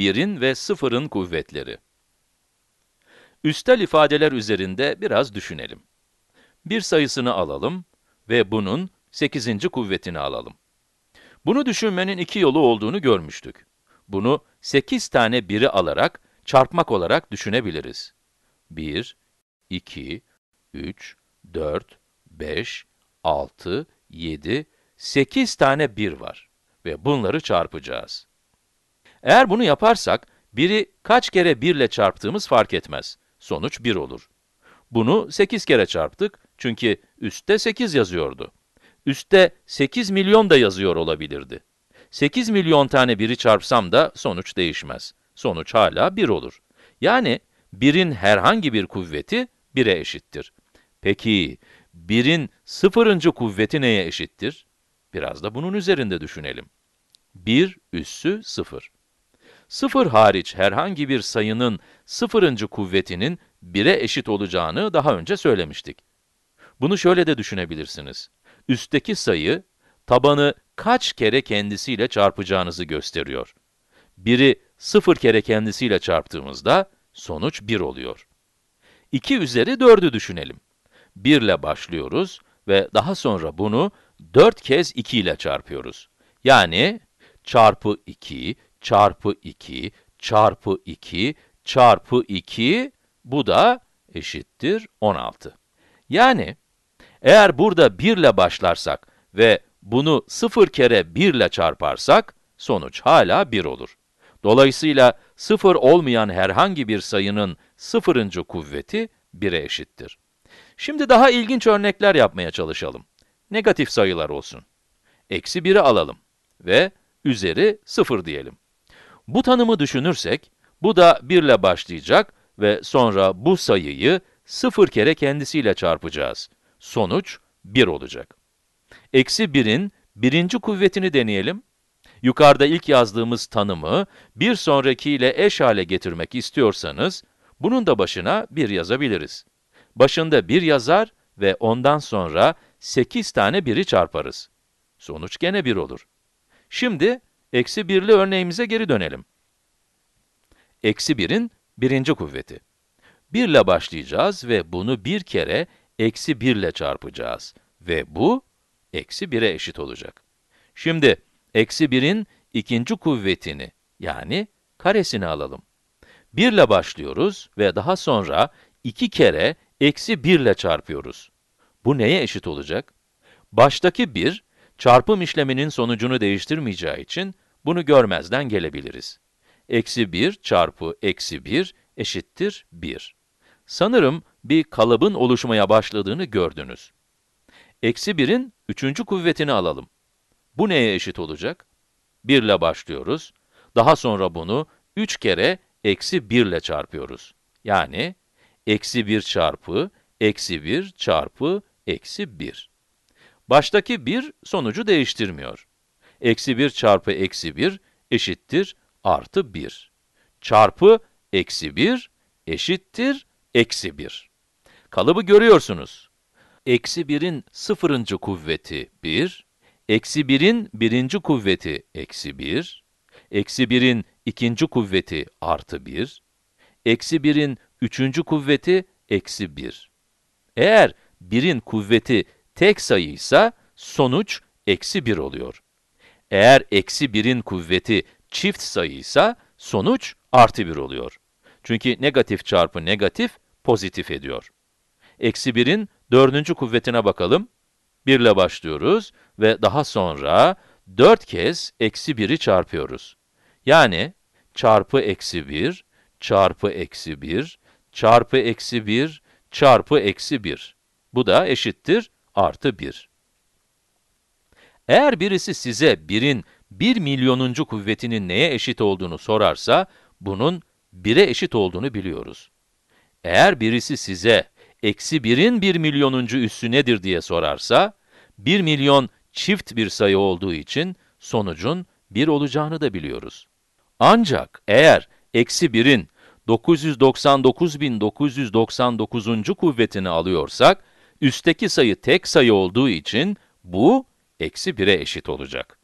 1'in ve 0'ın kuvvetleri. Üstel ifadeler üzerinde biraz düşünelim. Bir sayısını alalım ve bunun 8. kuvvetini alalım. Bunu düşünmenin iki yolu olduğunu görmüştük. Bunu 8 tane 1'i alarak çarpmak olarak düşünebiliriz. 1, 2, 3, 4, 5, 6, 7, 8 tane 1 var ve bunları çarpacağız. Eğer bunu yaparsak, biri kaç kere 1 ile çarptığımız fark etmez. Sonuç 1 olur. Bunu 8 kere çarptık çünkü üstte 8 yazıyordu. Üstte 8 milyon da yazıyor olabilirdi. 8 milyon tane 1'i çarpsam da sonuç değişmez. Sonuç hala 1 olur. Yani 1'in herhangi bir kuvveti 1'e eşittir. Peki, 1'in sıfırıncı kuvveti neye eşittir? Biraz da bunun üzerinde düşünelim. 1 üssü 0 sıfır hariç herhangi bir sayının sıfırıncı kuvvetinin 1'e eşit olacağını daha önce söylemiştik. Bunu şöyle de düşünebilirsiniz. Üstteki sayı, tabanı kaç kere kendisiyle çarpacağınızı gösteriyor. Biri sıfır kere kendisiyle çarptığımızda sonuç 1 oluyor. 2 üzeri 4'ü düşünelim. 1 ile başlıyoruz ve daha sonra bunu 4 kez 2 ile çarpıyoruz. Yani çarpı 2 çarpı 2 çarpı 2 çarpı 2 bu da eşittir 16. Yani eğer burada 1 ile başlarsak ve bunu 0 kere 1 ile çarparsak sonuç hala 1 olur. Dolayısıyla 0 olmayan herhangi bir sayının 0. kuvveti 1'e eşittir. Şimdi daha ilginç örnekler yapmaya çalışalım. Negatif sayılar olsun. Eksi 1'i alalım ve üzeri 0 diyelim. Bu tanımı düşünürsek, bu da 1 ile başlayacak ve sonra bu sayıyı 0 kere kendisiyle çarpacağız. Sonuç 1 olacak. Eksi 1'in birinci kuvvetini deneyelim. Yukarıda ilk yazdığımız tanımı bir sonrakiyle eş hale getirmek istiyorsanız, bunun da başına 1 yazabiliriz. Başında 1 yazar ve ondan sonra 8 tane 1'i çarparız. Sonuç gene 1 olur. Şimdi Eksi 1'li örneğimize geri dönelim. Eksi 1'in birinci kuvveti. 1 ile başlayacağız ve bunu bir kere eksi 1 ile çarpacağız. Ve bu, eksi 1'e eşit olacak. Şimdi, eksi 1'in ikinci kuvvetini, yani karesini alalım. 1 ile başlıyoruz ve daha sonra 2 kere eksi 1 ile çarpıyoruz. Bu neye eşit olacak? Baştaki 1, çarpım işleminin sonucunu değiştirmeyeceği için bunu görmezden gelebiliriz. Eksi 1 çarpı eksi 1 eşittir 1. Sanırım bir kalıbın oluşmaya başladığını gördünüz. Eksi 1'in üçüncü kuvvetini alalım. Bu neye eşit olacak? 1 ile başlıyoruz. Daha sonra bunu 3 kere eksi 1 ile çarpıyoruz. Yani eksi 1 çarpı eksi 1 çarpı eksi 1. Baştaki 1 sonucu değiştirmiyor. Eksi 1 çarpı eksi 1 eşittir artı 1. Çarpı eksi 1 eşittir eksi 1. Kalıbı görüyorsunuz. Eksi 1'in sıfırıncı kuvveti 1, eksi 1'in birinci kuvveti eksi 1, eksi 1'in ikinci kuvveti artı 1, eksi 1'in üçüncü kuvveti eksi 1. Eğer 1'in kuvveti tek sayıysa sonuç eksi 1 oluyor. Eğer eksi 1'in kuvveti çift sayıysa sonuç artı 1 oluyor. Çünkü negatif çarpı negatif pozitif ediyor. Eksi 1'in dördüncü kuvvetine bakalım. 1 ile başlıyoruz ve daha sonra 4 kez eksi 1'i çarpıyoruz. Yani çarpı eksi 1, çarpı eksi 1, çarpı eksi 1, çarpı eksi 1. Bu da eşittir artı 1. Eğer birisi size birin bir milyonuncu kuvvetinin neye eşit olduğunu sorarsa, bunun bire eşit olduğunu biliyoruz. Eğer birisi size eksi birin bir milyonuncu üssü nedir diye sorarsa, bir milyon çift bir sayı olduğu için sonucun bir olacağını da biliyoruz. Ancak eğer eksi birin 999.999. kuvvetini alıyorsak, üstteki sayı tek sayı olduğu için bu eksi 1'e eşit olacak.